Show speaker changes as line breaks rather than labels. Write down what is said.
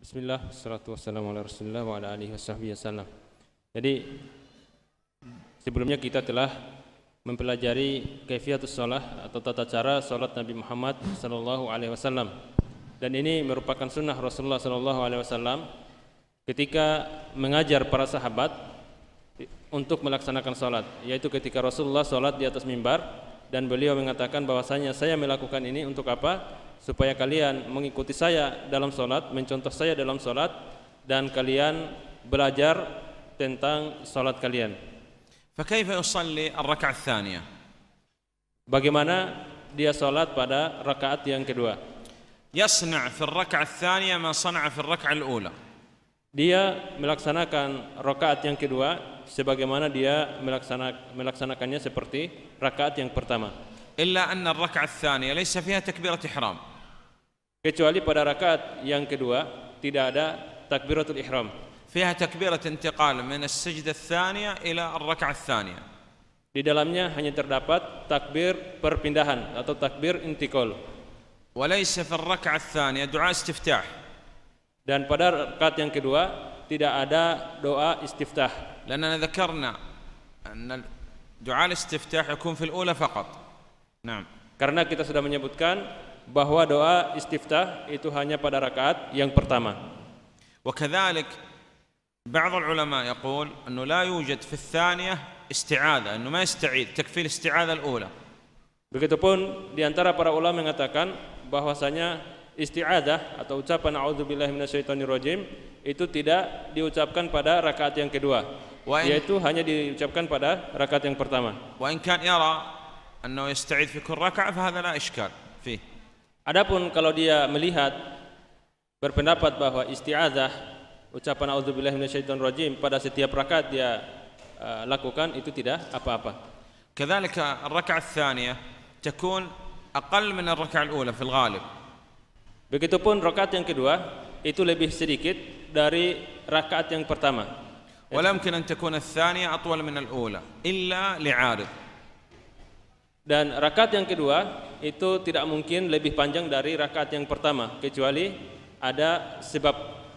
Bismillah, salatu wassalamu ala rasulullah wa ala alihi wasallam. Jadi sebelumnya kita telah mempelajari kaifiatus sholat atau tata cara sholat Nabi Muhammad sallallahu alaihi wasallam. Dan ini merupakan sunnah Rasulullah sallallahu alaihi wasallam ketika mengajar para sahabat untuk melaksanakan sholat yaitu ketika Rasulullah sholat di atas mimbar dan beliau mengatakan bahwasanya saya melakukan ini untuk apa? supaya kalian mengikuti saya dalam sholat, mencontoh saya dalam sholat, dan kalian belajar tentang sholat kalian. فكيف يصلي الركعة الثانية؟ Bagaimana dia sholat pada rakaat yang kedua? يصنع في الركعة الثانية ما صنع في الركعة الأولى. Dia melaksanakan rakaat yang kedua sebagaimana dia melaksanakannya seperti rakaat yang pertama. إلا أن الركعة الثانية ليس فيها تكبيرة إحرام kecuali pada rakaat yang kedua tidak ada takbiratul ihram فيها تكبيرة انتقال من السجدة الثانية إلى الركعة الثانية di dalamnya hanya terdapat takbir perpindahan atau takbir intikal وليس في الركعة الثانية دعاء استفتاح dan pada rakaat yang kedua tidak ada doa istiftah لأننا ذكرنا أن دعاء الاستفتاح يكون في الأولى فقط Nah, karena kita sudah menyebutkan bahwa doa istiftah itu hanya pada rakaat yang pertama. وكذلك بعض العلماء يقول انه لا يوجد في الثانيه استعاذه انه ما يستعيد تكفي الاستعاذه الاولى. Begitupun di antara para ulama mengatakan bahwasanya isti'adah atau ucapan a'udzubillahi minasyaitonirrajim itu tidak diucapkan pada rakaat yang kedua, yaitu hanya diucapkan pada rakaat yang pertama. Wa in kan yara أنه يستعيد في كل ركعة فهذا لا إشكال فيه Adapun kalau dia melihat berpendapat bahwa isti'adzah ucapan auzubillahi minasyaitonir rajim pada setiap rakaat dia uh, lakukan itu tidak apa-apa. كذلك الركعة الثانية تكون أقل من الركعة الأولى في الغالب. Begitupun rakaat yang kedua itu lebih sedikit dari rakaat yang pertama. ولا يمكن أن تكون الثانية أطول من الأولى إلا لعارض. Dan rakaat yang kedua itu tidak mungkin lebih panjang dari rakaat yang pertama kecuali ada sebab